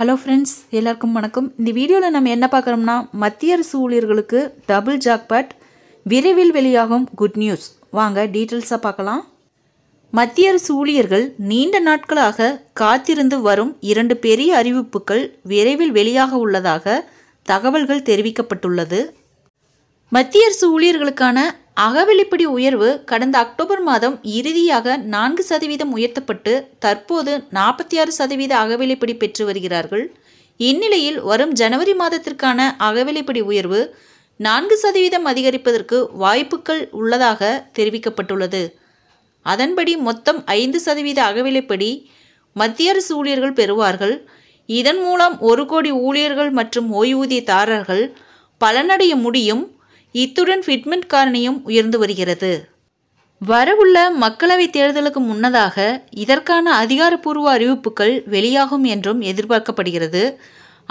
hello friends எல்லாருக்கும் வணக்கம் இந்த வீடியோவில் நம்ம என்ன பார்க்குறோம்னா மத்திய அரசு ஊழியர்களுக்கு டபுள் ஜாக்பாட் விரைவில் வெளியாகும் குட் நியூஸ் வாங்க டீட்டெயில்ஸாக பார்க்கலாம் மத்திய அரசு ஊழியர்கள் நீண்ட நாட்களாக காத்திருந்து வரும் இரண்டு பெரிய அறிவிப்புகள் விரைவில் வெளியாக உள்ளதாக தகவல்கள் தெரிவிக்கப்பட்டுள்ளது மத்திய அரசு ஊழியர்களுக்கான அகவிலைப்படி உயர்வு கடந்த அக்டோபர் மாதம் இறுதியாக நான்கு சதவீதம் உயர்த்தப்பட்டு தற்போது நாற்பத்தி ஆறு சதவீத அகவிலைப்படி பெற்று வருகிறார்கள் இந்நிலையில் வரும் ஜனவரி மாதத்திற்கான அகவிலைப்படி உயர்வு நான்கு சதவீதம் அதிகரிப்பதற்கு வாய்ப்புகள் உள்ளதாக தெரிவிக்கப்பட்டுள்ளது அதன்படி மொத்தம் ஐந்து சதவீத அகவிலைப்படி மத்திய அரசு ஊழியர்கள் பெறுவார்கள் இதன் மூலம் ஒரு கோடி ஊழியர்கள் மற்றும் ஓய்வூதியதாரர்கள் பலனடைய முடியும் இத்துடன் ஃபிட்மெண்ட் காரணியும் உயர்ந்து வருகிறது வரவுள்ள மக்களவைத் தேர்தலுக்கு முன்னதாக இதற்கான அதிகாரப்பூர்வ அறிவிப்புகள் வெளியாகும் என்றும் எதிர்பார்க்கப்படுகிறது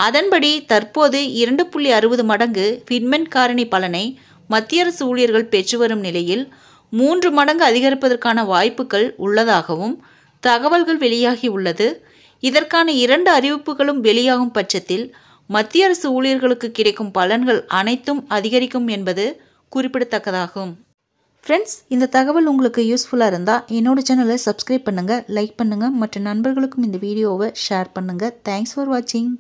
அதன்படி தற்போது இரண்டு புள்ளி அறுபது மடங்கு ஃபிட்மெண்ட் காரணி பலனை மத்திய அரசு ஊழியர்கள் பெற்று வரும் நிலையில் மூன்று மடங்கு அதிகரிப்பதற்கான வாய்ப்புகள் உள்ளதாகவும் தகவல்கள் வெளியாகி உள்ளது இதற்கான இரண்டு அறிவிப்புகளும் வெளியாகும் பட்சத்தில் மத்திய அரசு ஊழியர்களுக்கு கிடைக்கும் பலன்கள் அனைத்தும் அதிகரிக்கும் என்பது குறிப்பிடத்தக்கதாகும் ஃப்ரெண்ட்ஸ் இந்த தகவல் உங்களுக்கு யூஸ்ஃபுல்லாக இருந்தால் என்னோட சேனலை சப்ஸ்கிரைப் பண்ணுங்கள் லைக் பண்ணுங்கள் மற்ற நண்பர்களுக்கும் இந்த வீடியோவை ஷேர் பண்ணுங்கள் தேங்க்ஸ் ஃபார் வாட்சிங்